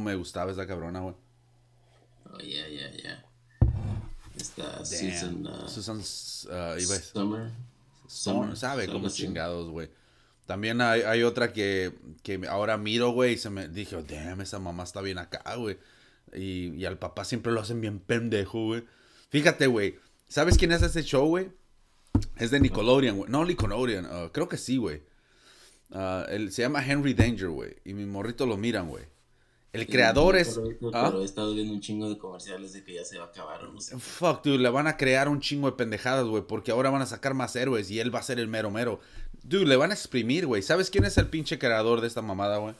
me gustaba esa cabrona, güey. Oh, yeah, yeah, yeah. Esta uh, uh, Susan. Summer. Summer. Sabe cómo chingados, güey. También hay, otra que, ahora miro, güey, y se me dije, oh, damn, esa mamá está bien acá, güey. Y, al papá siempre lo hacen bien pendejo, güey. Fíjate, güey. ¿Sabes quién hace ese show, güey? Es de Nickelodeon, güey. No, Nickelodeon. Uh, creo que sí, güey. se llama Henry Danger, güey. Y mi morrito lo miran, güey. El creador es. ¿Ah? Pero he estado viendo un chingo de comerciales de que ya se va a acabar. Fuck, dude, le van a crear un chingo de pendejadas, güey. Porque ahora van a sacar más héroes y él va a ser el mero mero. Dude, le van a exprimir, güey. ¿Sabes quién es el pinche creador de esta mamada, güey?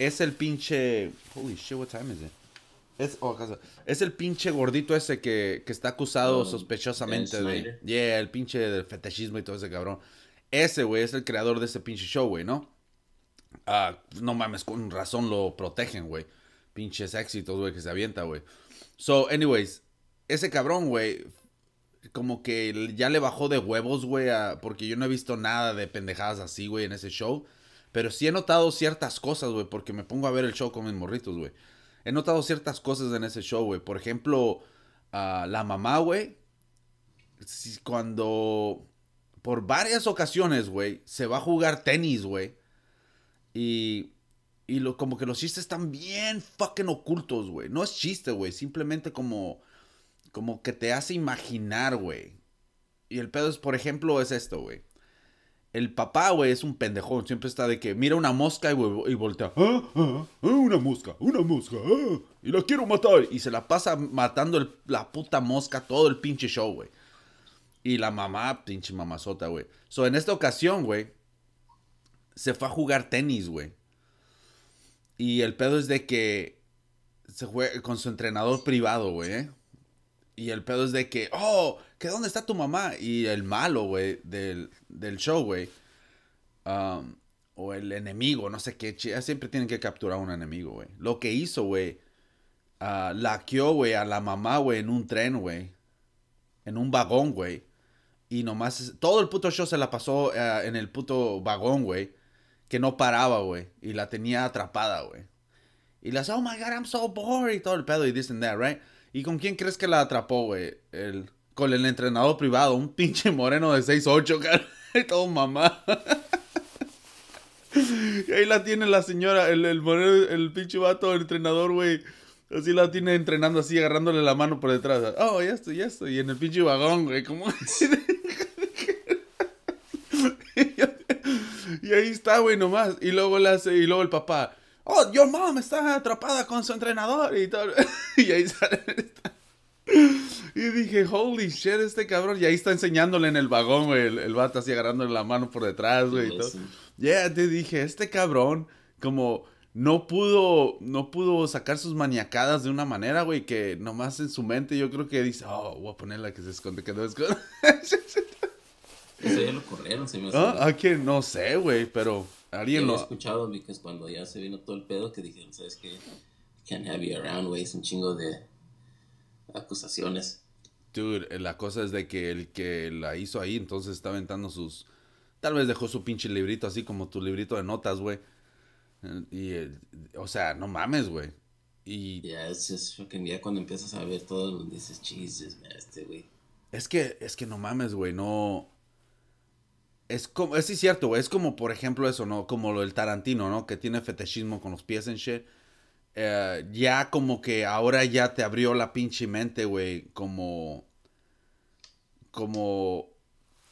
Es el pinche. Holy shit, what time is it? Es, oh, es el pinche gordito ese que, está acusado sospechosamente de. Yeah, el pinche del fetichismo y todo ese cabrón. Ese, güey, es el creador de ese pinche show, güey, ¿no? Ah, no mames, con razón lo protegen, güey. Pinches éxitos, güey, que se avienta, güey. So, anyways, ese cabrón, güey, como que ya le bajó de huevos, güey, porque yo no he visto nada de pendejadas así, güey, en ese show. Pero sí he notado ciertas cosas, güey, porque me pongo a ver el show con mis morritos, güey. He notado ciertas cosas en ese show, güey. Por ejemplo, la mamá, güey, cuando por varias ocasiones, güey, se va a jugar tenis, güey y, y lo, como que los chistes están bien fucking ocultos, güey. No es chiste, güey. Simplemente como, como que te hace imaginar, güey. Y el pedo es, por ejemplo, es esto, güey. El papá, güey, es un pendejón. Siempre está de que mira una mosca y, y voltea. Ah, ah, ah, ah, una mosca, una mosca. y la quiero matar. Y se la pasa matando la puta mosca todo el pinche show, güey. Y la mamá, pinche mamazota, güey. So, en esta ocasión, güey, se fue a jugar tenis, güey. Y el pedo es de que se fue con su entrenador privado, güey. ¿eh? Y el pedo es de que, oh, que dónde está tu mamá. Y el malo, güey, del, show, güey. Um, o el enemigo, no sé qué. Ah, siempre tienen que capturar a un enemigo, güey. Lo que hizo, güey. La ah, laqueó, güey, a la mamá, güey, en un tren, güey. En un vagón, güey. Y nomás, todo el puto show se la pasó eh, en el puto vagón, güey que no paraba, güey. Y la tenía atrapada, güey. Y las, oh my god, I'm so bored. Y todo el pedo y this and that, right? ¿Y con quién crees que la atrapó, güey? El, con el entrenador privado, un pinche moreno de 6'8, cara. Y todo mamá. y ahí la tiene la señora, el, moreno, el pinche vato, el entrenador, güey. Así la tiene entrenando así, agarrándole la mano por detrás. Oh, ya estoy, ya estoy. Y en el pinche vagón, güey. ¿Cómo? Y ahí está, güey, nomás. Y luego, la y luego el papá, oh, your mom está atrapada con su entrenador y todo. y ahí sale. Y dije, holy shit, este cabrón. Y ahí está enseñándole en el vagón, güey. El, vato así agarrándole la mano por detrás, güey. y todo, Yeah, te dije, este cabrón, como no pudo, no pudo sacar sus maniacadas de una manera, güey, que nomás en su mente yo creo que dice, oh, voy a ponerla que se esconde, que no esconde. Eso ya lo corrieron, se me hace. ¿Ah? ¿A ah, No sé, güey, pero alguien lo. He escuchado, Vicas, cuando ya se vino todo el pedo que dijeron, ¿sabes qué? Can't have you around, güey. Es un chingo de acusaciones. Dude, eh, la cosa es de que el que la hizo ahí, entonces está aventando sus. Tal vez dejó su pinche librito, así como tu librito de notas, güey. Eh, y, eh, o sea, no mames, güey. Y. Ya, es que ya cuando empiezas a ver todo, dices, chistes este güey. Es que, es que no mames, güey, no. Es como, es cierto, güey. Es como, por ejemplo, eso, ¿no? Como lo del Tarantino, ¿no? Que tiene fetichismo con los pies en shit. Eh, ya como que ahora ya te abrió la pinche mente, güey. Como. Como.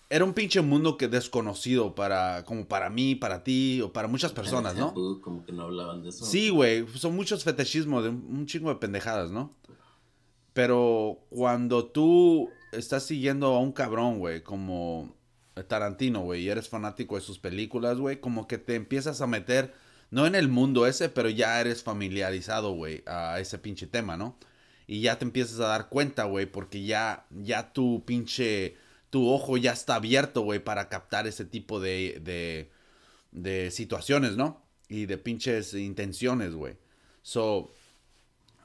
Era un pinche mundo que desconocido para. Como para mí, para ti, o para muchas personas, ¿no? Como que no hablaban de eso. Sí, güey. Son muchos fetichismos de un chingo de pendejadas, ¿no? Pero cuando tú estás siguiendo a un cabrón, güey, como Tarantino, güey, y eres fanático de sus películas, güey, como que te empiezas a meter, no en el mundo ese, pero ya eres familiarizado, güey, a ese pinche tema, ¿no? Y ya te empiezas a dar cuenta, güey, porque ya, ya tu pinche, tu ojo ya está abierto, güey, para captar ese tipo de, de, de situaciones, ¿no? Y de pinches intenciones, güey. So,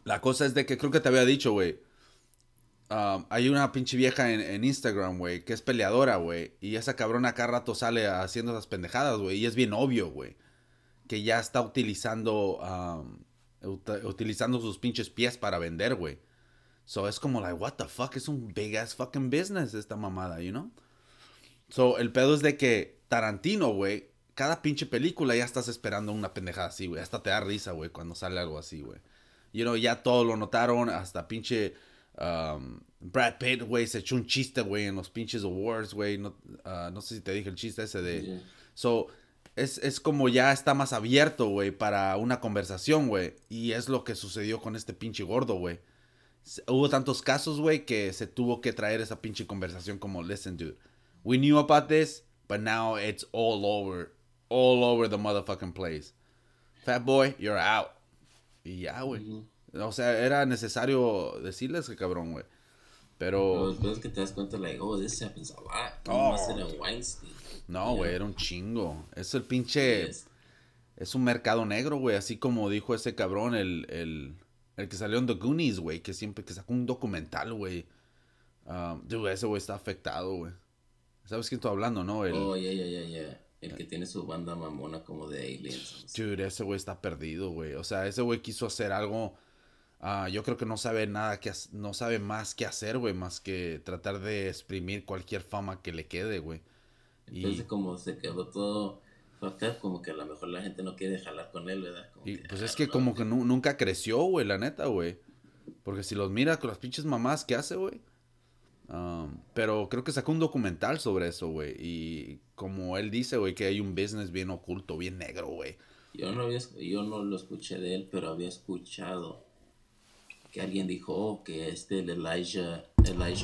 la cosa es de que creo que te había dicho, güey Um, hay una pinche vieja en, Instagram, güey, que es peleadora, güey. Y esa cabrona cada rato sale haciendo esas pendejadas, güey. Y es bien obvio, güey. Que ya está utilizando. Um, utilizando sus pinches pies para vender, güey. So es como, like, what the fuck, es un big ass fucking business esta mamada, you know? So el pedo es de que Tarantino, güey, cada pinche película ya estás esperando una pendejada así, güey. Hasta te da risa, güey, cuando sale algo así, güey. You know, ya todo lo notaron, hasta pinche Um, Brad Pitt, güey, se echó un chiste, güey, en los pinches awards, güey. No, ah, sé si te dije el chiste ese de... So, es, como ya está más abierto, güey, para una conversación, güey. Y es lo que sucedió con este pinche gordo, güey. Hubo tantos casos, güey, que se tuvo que traer esa pinche conversación como, listen, dude, we knew about this, but now it's all over, all over the motherfucking place. Fat boy, you're out. Y ya, güey. O sea, era necesario decirles ese cabrón, güey. Pero. Pero después que te das cuenta, like, oh, this happens a lot. No, güey, era un chingo. Es el pinche. Es un mercado negro, güey. Así como dijo ese cabrón, el, el, el que salió en The Goonies, güey. Que siempre que sacó un documental, güey. Um, ah, dude, ese güey está afectado, güey. ¿Sabes quién estoy hablando, no? El, oh, ya, yeah, ya, yeah, yeah, ya. El que tiene su banda mamona como de aliens. Dude, ese güey está perdido, güey. O sea, ese güey quiso hacer algo Ah, yo creo que no sabe nada que no sabe más que hacer, güey, más que tratar de exprimir cualquier fama que le quede, güey. Entonces como se quedó todo como que a lo mejor la gente no quiere jalar con él, ¿verdad? pues ah, es que como que nunca creció, güey, la neta, güey. Porque si los mira con las pinches mamás ¿qué hace, güey. pero creo que sacó un documental sobre eso, güey. Y como él dice, güey, que hay un business bien oculto, bien negro, güey. Yo no, yo no lo escuché de él, pero había escuchado que alguien dijo oh, que este el Elijah,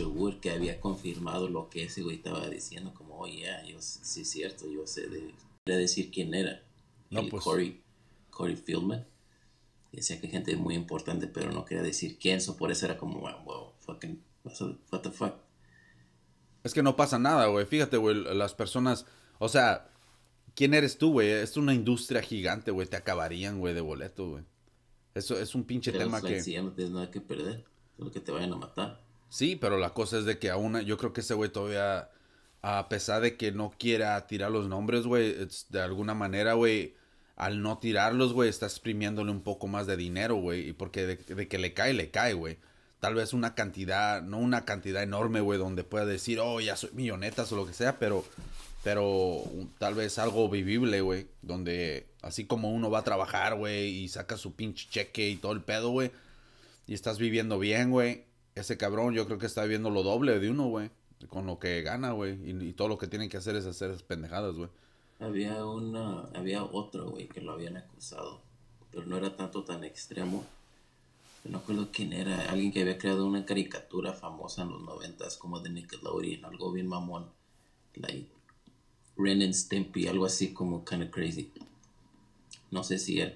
Wood que había confirmado lo que ese güey estaba diciendo, como, oye, oh, yeah, yo sí es cierto, yo sé Quería decir quién era. No, pues. Corey, Corey Fieldman. Decía que gente muy importante, pero no quería decir quién, Eso por eso era como, wow, wow fucking, what the fuck. Es que no pasa nada, güey. Fíjate, güey, las personas, o sea, ¿quién eres tú, güey? Es una industria gigante, güey. Te acabarían, güey, de boleto, güey. Eso es un pinche tema que. no tienes nada que perder, solo que te vayan a matar. Sí, pero la cosa es de que aún, yo creo que ese güey todavía, a pesar de que no quiera tirar los nombres, güey, de alguna manera, güey, al no tirarlos, güey, está exprimiéndole un poco más de dinero, güey, y porque de, que le cae, le cae, güey. Tal vez una cantidad, no una cantidad enorme, güey, donde pueda decir, oh, ya soy millonetas o lo que sea, pero pero tal vez algo vivible, güey, donde así como uno va a trabajar, güey, y saca su pinche cheque y todo el pedo, güey, y estás viviendo bien, güey, ese cabrón yo creo que está viviendo lo doble de uno, güey, con lo que gana, güey, y, todo lo que tienen que hacer es hacer pendejadas, güey. Había una, había otro, güey, que lo habían acusado, pero no era tanto tan extremo. No acuerdo quién era, alguien que había creado una caricatura famosa en los noventas, como de Nickelodeon, algo bien mamón. Like, Ren and algo así como of Crazy. No sé si él,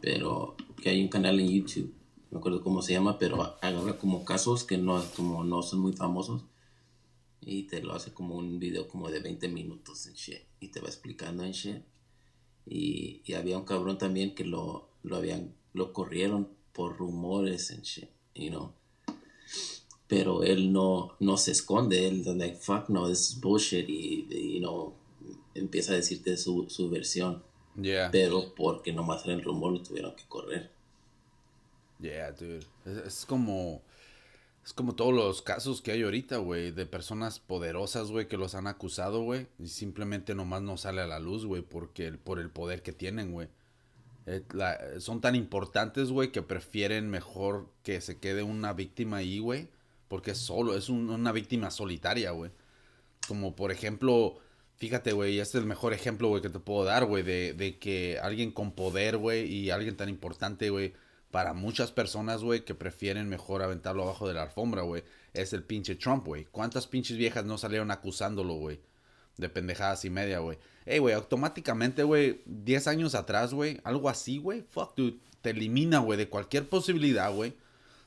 pero que hay un canal en YouTube, no acuerdo cómo se llama, pero agarra como casos que no, como no son muy famosos y te lo hace como un video como de 20 minutos en shit y te va explicando en shit. Y, había un cabrón también que lo, habían, lo corrieron por rumores en shit, you pero él no, no se esconde, él like, fuck no, es bullshit y, y, no empieza a decirte su, versión. Pero porque nomás era el rumor lo tuvieron que correr. Yeah, dude. Es, como es como todos los casos que hay ahorita, güey, de personas poderosas, güey, que los han acusado, güey, y simplemente nomás no sale a la luz, güey, porque por el poder que tienen, güey. Eh, son tan importantes, güey, que prefieren mejor que se quede una víctima ahí, güey, porque es solo, es una víctima solitaria, güey. Como por ejemplo, fíjate, güey, este es el mejor ejemplo, güey, que te puedo dar, güey, de, de, que alguien con poder, güey, y alguien tan importante, güey, para muchas personas, güey, que prefieren mejor aventarlo abajo de la alfombra, güey, es el pinche Trump, güey. ¿Cuántas pinches viejas no salieron acusándolo, güey? De pendejadas y media, güey. Ey, güey, automáticamente, güey, 10 años atrás, güey, algo así, güey, fuck, dude, te elimina, güey, de cualquier posibilidad, güey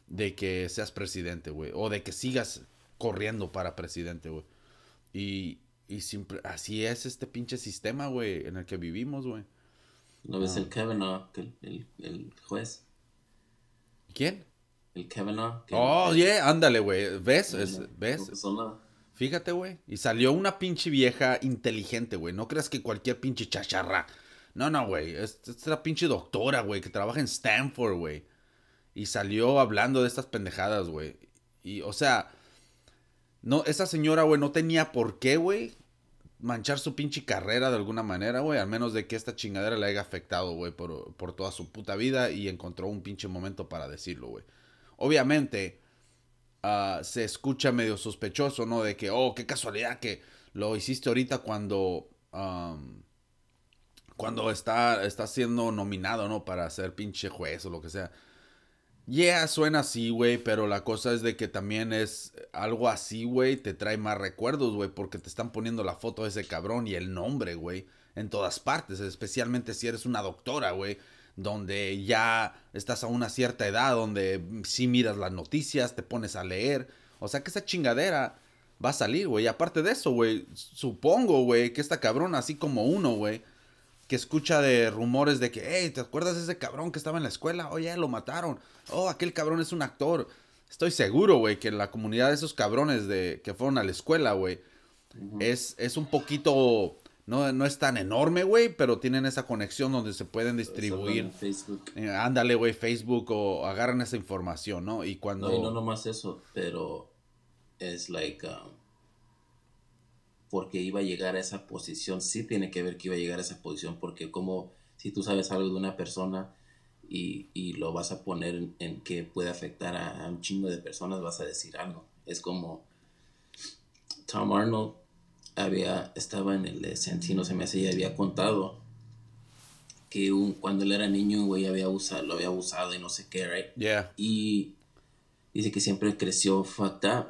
de que seas presidente, güey. O de que sigas corriendo para presidente, güey. Y, siempre, así es este pinche sistema, güey, en el que vivimos, güey. ¿Lo ves ah. el Kevin el, el, juez? ¿Quién? El Kevin Que oh, yeah, ándale, güey. ¿Ves? ¿Ves? Fíjate, güey. Y salió una pinche vieja inteligente, güey. No creas que cualquier pinche chacharra. No, no, güey. Es, es la pinche doctora, güey, que trabaja en Stanford, güey. Y salió hablando de estas pendejadas, güey. Y, o sea, no, esa señora, güey, no tenía por qué, güey, manchar su pinche carrera de alguna manera, güey. Al menos de que esta chingadera le haya afectado, güey, por, toda su puta vida y encontró un pinche momento para decirlo, güey. Obviamente, ah, se escucha medio sospechoso, ¿no? De que, oh, qué casualidad que lo hiciste ahorita cuando... cuando está, está siendo nominado, ¿no? Para ser pinche juez o lo que sea. Yeah, suena así, güey, pero la cosa es de que también es algo así, güey, te trae más recuerdos, güey, porque te están poniendo la foto de ese cabrón y el nombre, güey, en todas partes, especialmente si eres una doctora, güey, donde ya estás a una cierta edad, donde sí miras las noticias, te pones a leer, o sea que esa chingadera va a salir, güey, aparte de eso, güey, supongo, güey, que esta cabrón, así como uno, güey, que escucha de rumores de que, hey, ¿te acuerdas de ese cabrón que estaba en la escuela? Oye, oh, lo mataron. Oh, aquel cabrón es un actor. Estoy seguro, güey, que la comunidad de esos cabrones de, que fueron a la escuela, güey, es, es un poquito... No, es tan enorme, güey, pero tienen esa conexión donde se pueden distribuir. Facebook. Eh, ándale, güey, Facebook o agarran esa información, ¿no? Y cuando... No, no nomás eso, pero es like... Um, porque iba a llegar a esa posición, sí tiene que ver que iba a llegar a esa posición, porque como si tú sabes algo de una persona y, y lo vas a poner en, que puede afectar a, un chingo de personas, vas a decir algo. Es como Tom Arnold había, estaba en el Sentino, se me hace, y había contado que un, cuando él era niño, un güey había usado, lo había abusado y no sé qué, right? Y dice que siempre creció fucked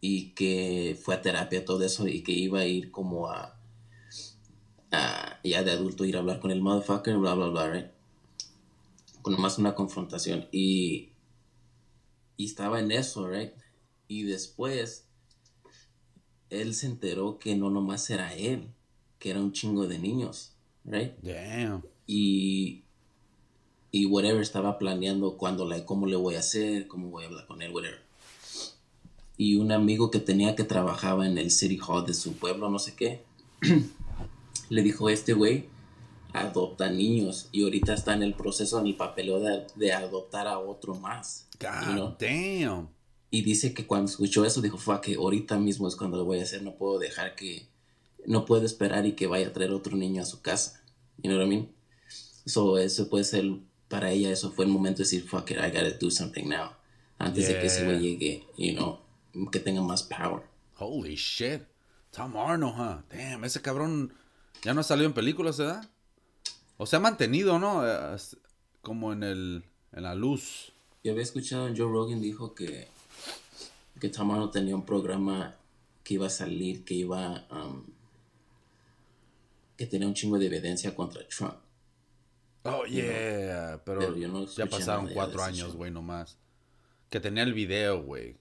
y que fue a terapia, todo eso, y que iba a ir como a, ya de adulto, ir a hablar con el motherfucker, bla, bla, bla, right? Con más una confrontación. Y, y estaba en eso, right? Y después, él se enteró que no nomás era él, que era un chingo de niños, right? Y y whatever estaba planeando cuando like, cómo le voy a hacer, cómo voy a hablar con él, whatever y un amigo que tenía que trabajaba en el City Hall de su pueblo, no sé qué, le dijo, este güey adopta niños y ahorita está en el proceso, en el papel de, de adoptar a otro más. God damn. Y dice que cuando escuchó eso dijo, fuck que ahorita mismo es cuando lo voy a hacer, no puedo dejar que, no puedo esperar y que vaya a traer otro niño a su casa. You know what I mean? So, eso puede ser, para ella eso fue el momento de decir, fuck it, I gotta do something now. Antes de que ese güey llegue, you know que tenga más power. Holy shit. Tom Arnold, huh? Damn, ese cabrón ya no ha salido en películas, ¿verdad? O se ha mantenido, ¿no? Como en el en la luz. Yo había escuchado en Joe Rogan dijo que que Tom Arnold tenía un programa que iba a salir, que iba um, que tenía un chingo de evidencia contra Trump. Oh, yeah, pero, ya pasaron cuatro años, güey, nomás. Que tenía el video, güey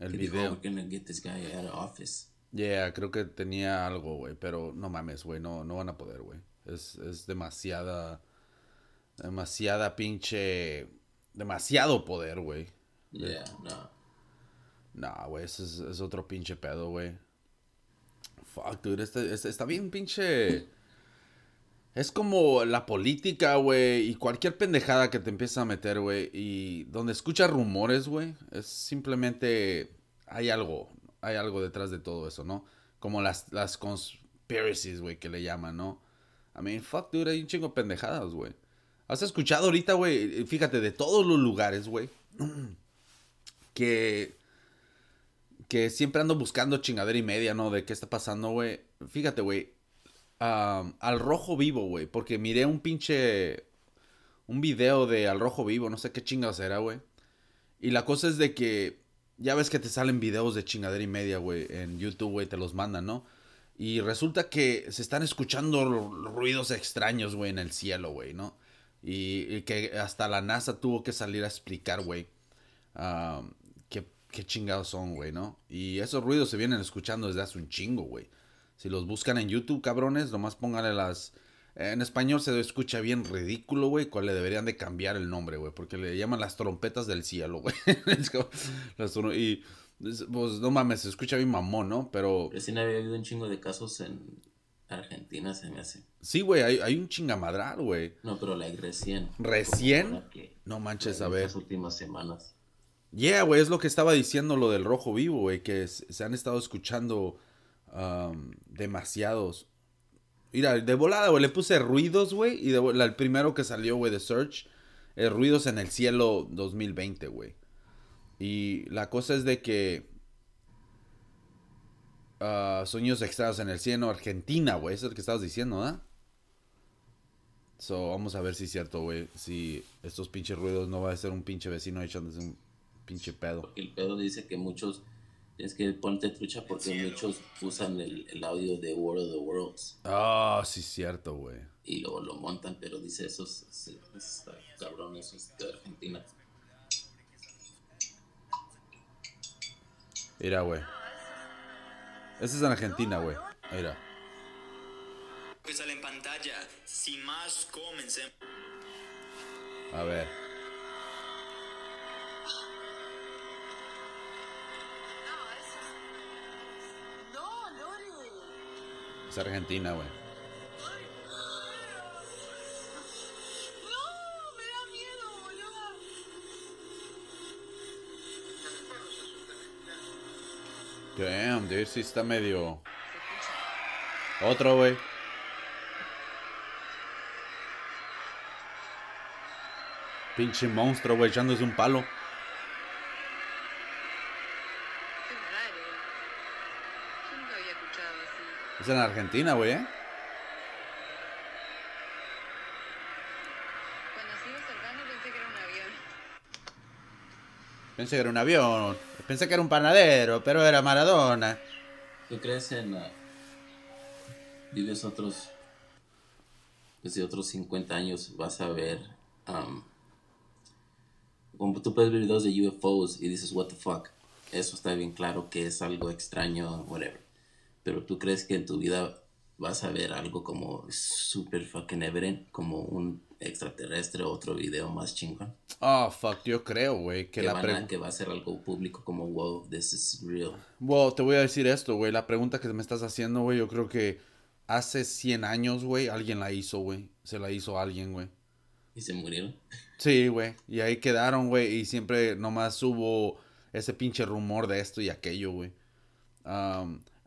el oh, video. Yeah, creo que tenía algo, güey, pero no mames, güey, no, no van a poder, güey. Es, es demasiada, demasiada pinche, demasiado poder, güey. Yeah, eh, no. Nah, güey, ese es, otro pinche pedo, güey. Fuck, dude, este, este está bien pinche... Es como la política, güey, y cualquier pendejada que te empieza a meter, güey, y donde escuchas rumores, güey, es simplemente hay algo, hay algo detrás de todo eso, ¿no? Como las, las conspiracies, güey, que le llaman, ¿no? I mean, fuck, dude, hay un chingo de pendejadas, güey. ¿Has escuchado ahorita, güey? Fíjate, de todos los lugares, güey, que, que siempre ando buscando chingadera y media, ¿no? De qué está pasando, güey. Fíjate, güey, al rojo vivo, güey. Porque miré un pinche. Un video de al rojo vivo, no sé qué chingados era, güey. Y la cosa es de que. Ya ves que te salen videos de chingadera y media, güey. En YouTube, güey, te los mandan, ¿no? Y resulta que se están escuchando ruidos extraños, güey, en el cielo, güey, ¿no? Y, que hasta la NASA tuvo que salir a explicar, güey, qué, qué, chingados son, güey, ¿no? Y esos ruidos se vienen escuchando desde hace un chingo, güey. Si los buscan en YouTube, cabrones, nomás pónganle las... En español se escucha bien ridículo, güey, cuál le deberían de cambiar el nombre, güey, porque le llaman las trompetas del cielo, güey. y pues no mames, se escucha bien mamón, ¿no? Pero... Recién había habido un chingo de casos en Argentina, se me hace. Sí, güey, hay, hay, un chingamadral, güey. No, pero la hay recién. ¿Recién? No manches, a ver. Las últimas semanas. Yeah, güey, es lo que estaba diciendo lo del rojo vivo, güey, que se han estado escuchando demasiados. Mira, de volada, güey, le puse ruidos, güey, y el primero que salió, güey, de Search, Ruidos en el Cielo 2020, güey. Y la cosa es de que... Ah, sueños extraños en el cielo, Argentina, güey, es lo que estabas diciendo, ¿verdad? So, vamos a ver si es cierto, güey. Si estos pinches ruidos no va a ser un pinche vecino echándose un pinche pedo. Porque el pedo dice que muchos es que ponte trucha porque muchos usan el, audio de World of the Worlds. Ah, sí, cierto, güey. Y luego lo montan, pero dice esos, Es cabrones es de Argentina. Mira, güey. Ese es en Argentina, güey. Mira. en pantalla. más, A ver. Es Argentina, güey. Damn, dude, sí está medio... Otro, güey. Pinche monstruo, güey, echándose un palo. Es en Argentina, güey, ¿eh? Cuando sigo pensé que era un avión. Pensé que era un avión. Pensé que era un panadero, pero era Maradona. ¿Tú crees en... Ah, ...vives otros... Desde otros 50 años vas a ver... tú puedes ver videos de UFOs y dices, what the fuck. Eso está bien claro que es algo extraño, whatever pero tú crees que en tu vida vas a ver algo como super fucking everen como un extraterrestre, o otro video más chingón. Oh, fuck, yo creo, güey, que, la pregunta... Que va a ser algo público como, wow, this is real. Wow, te voy a decir esto, güey, la pregunta que me estás haciendo, güey, yo creo que hace 100 años, güey, alguien la hizo, güey. Se la hizo alguien, güey. ¿Y se murieron? Sí, güey, y ahí quedaron, güey, y siempre nomás hubo ese pinche rumor de esto y aquello, güey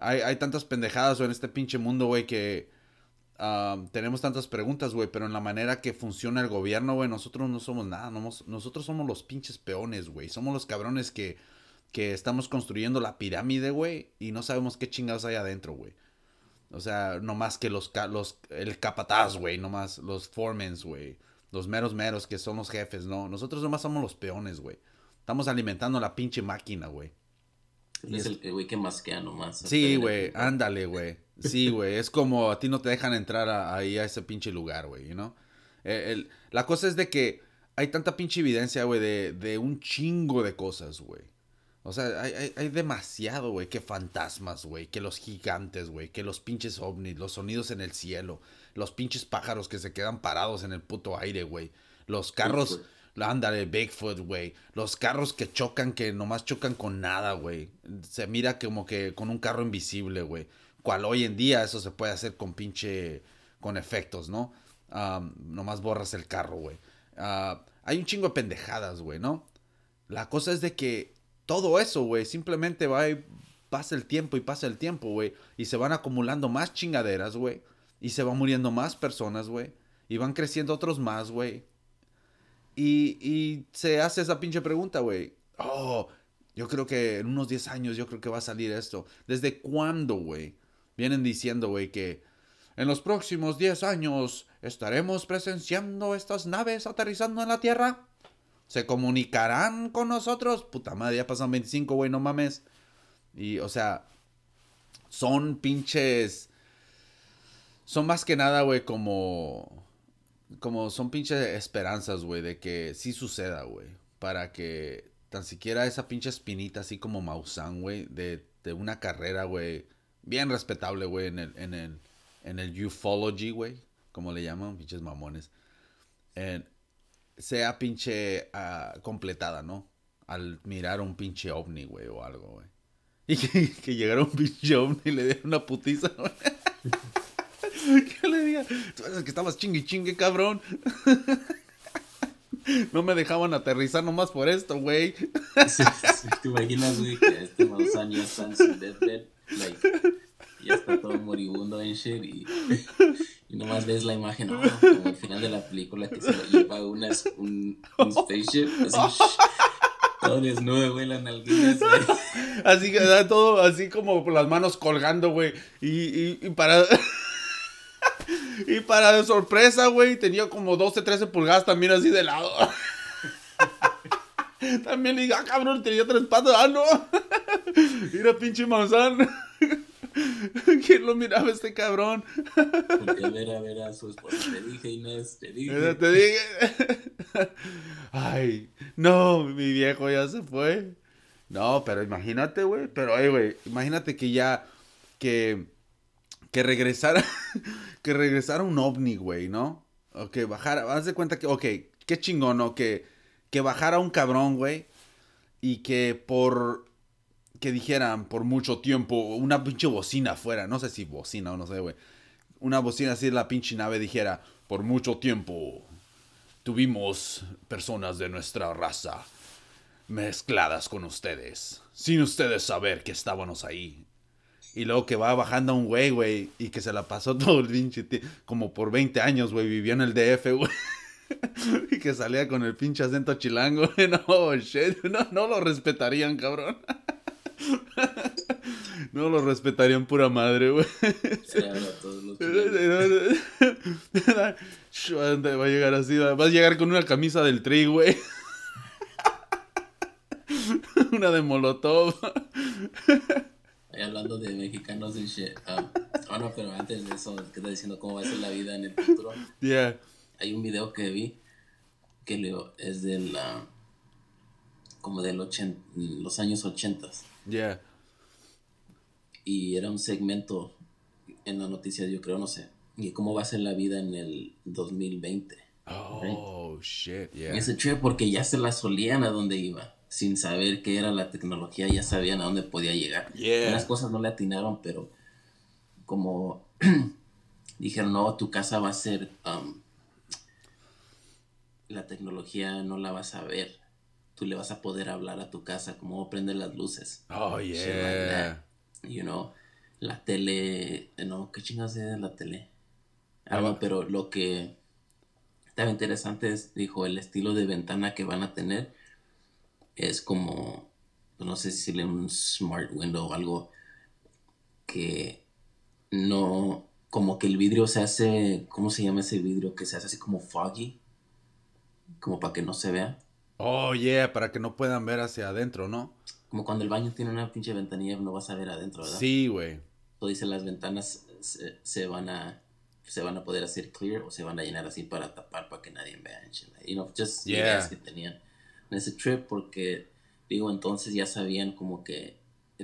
hay, tantas pendejadas, en este pinche mundo, güey, que ah, tenemos tantas preguntas, güey, pero en la manera que funciona el gobierno, güey, nosotros no somos nada, nosotros somos los pinches peones, güey, somos los cabrones que, estamos construyendo la pirámide, güey, y no sabemos qué chingados hay adentro, güey. O sea, no más que los, el capataz, güey, no más los formens, güey, los meros meros que son los jefes, no, nosotros nomás somos los peones, güey. Estamos alimentando la pinche máquina, güey es, el güey que masquea nomás. Sí, güey, ándale, güey. Sí, güey, es como a ti no te dejan entrar ahí a ese pinche lugar, güey, ¿no? Eh, la cosa es de que hay tanta pinche evidencia, güey, de, de un chingo de cosas, güey. O sea, hay, hay, demasiado, güey, que fantasmas, güey, que los gigantes, güey, que los pinches ovnis, los sonidos en el cielo, los pinches pájaros que se quedan parados en el puto aire, güey, los carros de Bigfoot, güey. Los carros que chocan, que nomás chocan con nada, güey. Se mira como que con un carro invisible, güey. Cual hoy en día eso se puede hacer con pinche. con efectos, ¿no? nomás borras el carro, güey. Ah, hay un chingo de pendejadas, güey, ¿no? La cosa es de que todo eso, güey, simplemente va y pasa el tiempo y pasa el tiempo, güey. Y se van acumulando más chingaderas, güey. Y se van muriendo más personas, güey. Y van creciendo otros más, güey. Y, se hace esa pinche pregunta, güey. Oh, yo creo que en unos 10 años yo creo que va a salir esto. ¿Desde cuándo, güey? Vienen diciendo, güey, que en los próximos 10 años estaremos presenciando estas naves aterrizando en la Tierra. ¿Se comunicarán con nosotros? Puta madre, ya pasan 25, güey, no mames. Y, o sea, son pinches... Son más que nada, güey, como como son pinches esperanzas, güey, de que sí suceda, güey. Para que tan siquiera esa pinche espinita así como Maussan, güey, de, de, una carrera, güey, bien respetable, güey, en el, en el, en el ufology, güey, como le llaman, pinches mamones, sea pinche ah, completada, ¿no? Al mirar un pinche ovni, güey, o algo, güey. Y que, llegara un pinche ovni y le diera una putiza, güey. ¿Qué le diga, tú sabes que estabas chingue chingue, cabrón. No me dejaban aterrizar nomás por esto, güey. Sí, imaginas, güey, que este Maussan años está en su deathbed? Like, ya está todo moribundo en shit y, nomás ves la imagen, ¿no? como al final de la película que se lo lleva una, un, spaceship, así, todo desnudo, güey, vuelan día Así que da todo así como con las manos colgando, güey, y, y, y para... Y para de sorpresa, güey, tenía como 12, 13 pulgadas también así de lado. también le ah, cabrón, tenía tres patas. Ah, no. Mira, pinche manzana. ¿Quién lo miraba este cabrón? Porque ver, a su esposa. Te dije, Inés, te dije. Eh, te dije. Ay, no, mi viejo ya se fue. No, pero imagínate, güey. Pero, ay, güey, imagínate que ya. Que que regresara, que regresara un ovni, güey, ¿no? O que bajara, haz de cuenta que, ok, qué chingón, ¿no? Que, que bajara un cabrón, güey, y que por, que dijeran por mucho tiempo, una pinche bocina fuera, no sé si bocina o no sé, güey. Una bocina así, la pinche nave dijera, por mucho tiempo tuvimos personas de nuestra raza mezcladas con ustedes, sin ustedes saber que estábamos ahí y luego que va bajando a un güey, güey, y que se la pasó todo el pinche como por 20 años, güey, vivió en el DF, güey. y que salía con el pinche acento chilango, No, shit, no, no lo respetarían, cabrón. No lo respetarían pura madre, güey. va a llegar así, va a llegar con una camisa del tri, güey. Una de Molotov hablando de mexicanos y shit. Ah, ah, pero antes de eso, que diciendo cómo va a ser la vida en el futuro. Yeah. Hay un video que vi que leo, es de la, como de los años 80. Yeah. Y era un segmento en la noticia, yo creo, no sé. Y cómo va a ser la vida en el 2020. Oh, shit, yeah. Ese chido porque ya se la solían a donde iba sin saber qué era la tecnología, ya sabían a dónde podía llegar. Las cosas no le atinaron, pero como dijeron, no, tu casa va a ser, um, la tecnología no la vas a ver, tú le vas a poder hablar a tu casa, como prender las luces. Oh, yeah. you know, la tele, no, ¿qué chingas es la tele? Ah, pero lo que estaba interesante es, dijo, el estilo de ventana que van a tener es como, no sé si le un smart window o algo que no, como que el vidrio se hace, ¿cómo se llama ese vidrio? Que se hace así como foggy, como para que no se vea. Oh, yeah, para que no puedan ver hacia adentro, ¿no? Como cuando el baño tiene una pinche ventanilla, no vas a ver adentro, ¿verdad? Sí, güey. O dice, las ventanas se, van a se van a poder hacer clear o se van a llenar así para tapar para que nadie vea. you know, just ideas que tenían ese trip porque, digo, entonces ya sabían como que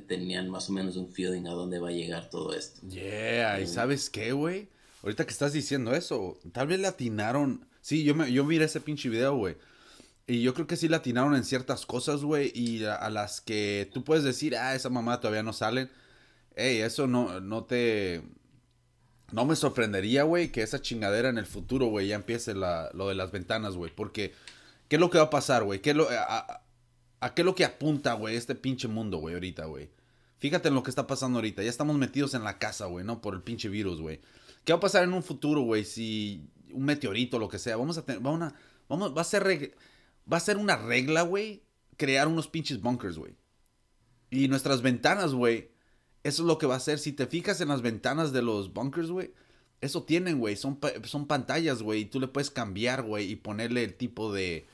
tenían más o menos un feeling a dónde va a llegar todo esto. Yeah, y eh, sabes qué, güey? Ahorita que estás diciendo eso, tal vez latinaron. Sí, yo, me, yo miré ese pinche video, güey. Y yo creo que sí latinaron en ciertas cosas, güey. Y a, las que tú puedes decir, ah, esa mamá todavía no salen. Ey, eso no, no te. No me sorprendería, güey, que esa chingadera en el futuro, güey, ya empiece la, lo de las ventanas, güey. Porque ¿Qué es lo que va a pasar, güey? a, qué es lo que apunta, güey, este pinche mundo, güey, ahorita, güey? Fíjate en lo que está pasando ahorita. Ya estamos metidos en la casa, güey, ¿no? Por el pinche virus, güey. ¿Qué va a pasar en un futuro, güey? Si un meteorito, o lo que sea, vamos a tener, va una, vamos, va a ser, va a ser una regla, güey, crear unos pinches bunkers, güey. Y nuestras ventanas, güey, eso es lo que va a ser. Si te fijas en las ventanas de los bunkers, güey, eso tienen, güey. Son, son pantallas, güey. Y tú le puedes cambiar, güey, y ponerle el tipo de,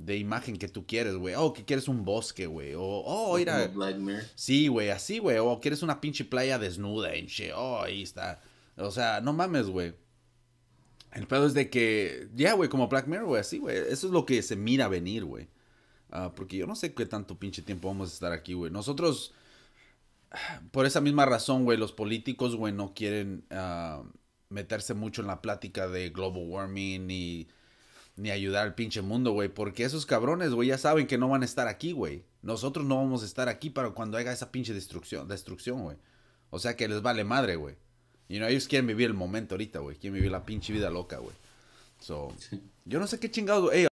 de imagen que tú quieres, güey. Oh, que quieres un bosque, güey. O, oh, mira. Sí, güey, así, güey. O quieres una pinche playa desnuda, enche. Oh, ahí está. O sea, no mames, güey. El pedo es de que, ya, güey, como Black Mirror, güey, así, güey. Eso es lo que se mira venir, güey. Ah, porque yo no sé qué tanto pinche tiempo vamos a estar aquí, güey. Nosotros, por esa misma razón, güey, los políticos, güey, no quieren ah, meterse mucho en la plática de global warming y ni ayudar al pinche mundo, güey. Porque esos cabrones, güey, ya saben que no van a estar aquí, güey. Nosotros no vamos a estar aquí para cuando haga esa pinche destrucción, destrucción, güey. O sea que les vale madre, güey. Y no, ellos quieren vivir el momento ahorita, güey. Quieren vivir la pinche vida loca, güey. So, yo no sé qué chingados, güey.